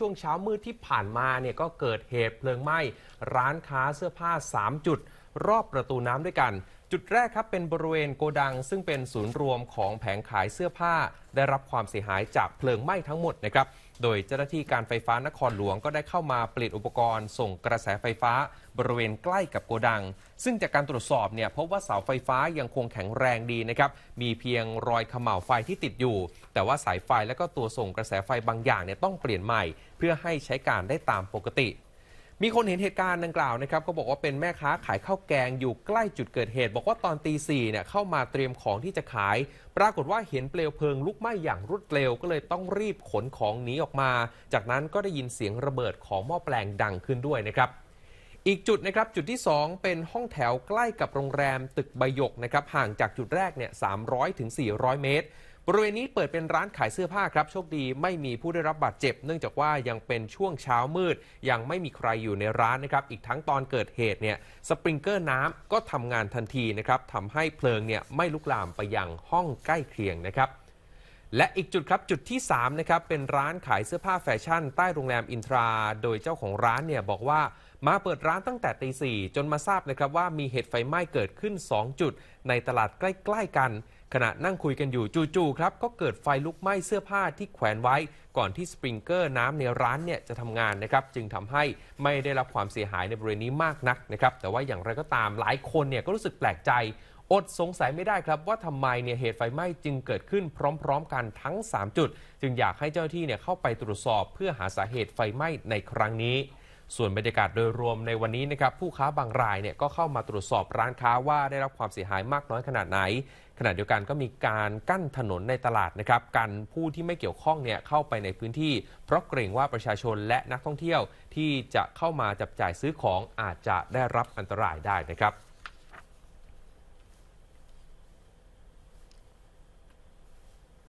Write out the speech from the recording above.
ช่วงเช้ามืดที่ผ่านมาเนี่ยก็เกิดเหตุเพลิงไหม้ร้านค้าเสื้อผ้า 3 จุด รอบประตูน้ำด้วยกันจุดแรกครับเป็นบริเวณโกดังซึ่งเป็นศูนย์รวมของแผงขายเสื้อผ้า ได้รับความเสียหายจากเพลิงไหม้ทั้งหมดนะครับโดยเจ้าหน้าที่การไฟฟ้านครหลวงก็ได้เข้ามาเปลี่ยนอุปกรณ์ ส่งกระแสไฟฟ้า บริเวณใกล้กับโกดัง ซึ่งจากการตรวจสอบเนี่ยพบว่าเสาไฟฟ้ายังคงแข็งแรงดีนะครับมีเพียงรอยขม่าไฟที่ติดอยู่ แต่ว่าสายไฟและก็ตัวส่งกระแสไฟบางอย่างเนี่ยต้องเปลี่ยนใหม่ เพื่อให้ใช้การได้ตามปกติมีคนเห็นเหตุการณ์ดังกล่าวนะครับ ก็บอกว่าเป็นแม่ค้าขายข้าวแกงอยู่ใกล้จุดเกิดเหตุ บอกว่าตอนตีสี่เนี่ยเข้ามาเตรียมของที่จะขาย ปรากฏว่าเห็นเปลวเพลิงลุกไหม้อย่างรวดเร็วก็เลยต้องรีบขนของหนีออกมา จากนั้นก็ได้ยินเสียงระเบิดของหม้อแปลงดังขึ้นด้วยนะครับ อีกจุดนะครับจุดที่ 2 เป็นห้องแถวใกล้กับโรงแรมตึกใบยกนะครับห่างจากจุดแรกเนี่ยสามร้อยถึงสี่ร้อยเมตรบริเวณนี้เปิดเป็นร้านขายเสื้อผ้าครับ โชคดีไม่มีผู้ได้รับบาดเจ็บ เนื่องจากว่ายังเป็นช่วงเช้ามืด ยังไม่มีใครอยู่ในร้านนะครับ อีกทั้งตอนเกิดเหตุเนี่ยสปริงเกอร์น้ำก็ทำงานทันทีนะครับทำให้เพลิงเนี่ยไม่ลุกลามไปยังห้องใกล้เคียงนะครับและอีกจุดครับ จุดที่3นะครับเป็นร้านขายเสื้อผ้าแฟชั่นใต้โรงแรมอินทรา โดยเจ้าของร้านเนี่ยบอกว่ามาเปิดร้านตั้งแต่ตีสี่จนมาทราบนะครับว่ามีเหตุไฟไหม้เกิดขึ้น 2 จุดในตลาดใกล้ๆกัน ขณะนั่งคุยกันอยู่จู่ๆครับก็เกิดไฟลุกไหม้เสื้อผ้าที่แขวนไว้ก่อนที่สปริงเกอร์น้ำในร้านเนี่ยจะทำงานนะครับจึงทำให้ไม่ได้รับความเสียหายในบริเวณนี้มากนักนะครับแต่ว่าอย่างไรก็ตามหลายคนเนี่ยก็รู้สึกแปลกใจอดสงสัยไม่ได้ครับว่าทำไมเนี่ยเหตุไฟไหม้จึงเกิดขึ้นพร้อมๆ กันทั้ง 3 จุด จึงอยากให้เจ้าที่เนี่ยเข้าไปตรวจสอบเพื่อหาสาเหตุไฟไหม้ในครั้งนี้ ส่วนบรรยากาศโดยรวมในวันนี้นะครับผู้ค้าบางรายเนี่ยก็เข้ามาตรวจสอบร้านค้าว่าได้รับความเสียหายมากน้อยขนาดไหนขณะเดียวกันก็มีการกั้นถนนในตลาดนะครับ กันผู้ที่ไม่เกี่ยวข้องเนี่ยเข้าไปในพื้นที่ เพราะเกรงว่าประชาชนและนักท่องเที่ยวที่จะเข้ามาจับจ่ายซื้อของอาจจะได้รับอันตรายได้นะครับ